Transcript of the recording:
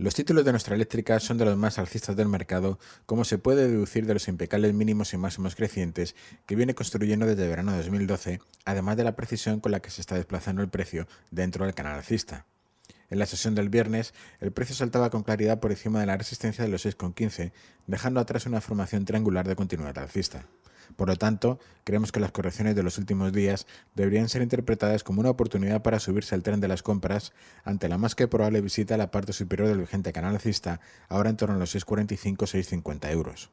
Los títulos de nuestra eléctrica son de los más alcistas del mercado, como se puede deducir de los impecables mínimos y máximos crecientes que viene construyendo desde verano de 2012, además de la precisión con la que se está desplazando el precio dentro del canal alcista. En la sesión del viernes, el precio saltaba con claridad por encima de la resistencia de los 6,15, dejando atrás una formación triangular de continuidad alcista. Por lo tanto, creemos que las correcciones de los últimos días deberían ser interpretadas como una oportunidad para subirse al tren de las compras ante la más que probable visita a la parte superior del vigente canal alcista, ahora en torno a los 6,45-6,50 euros.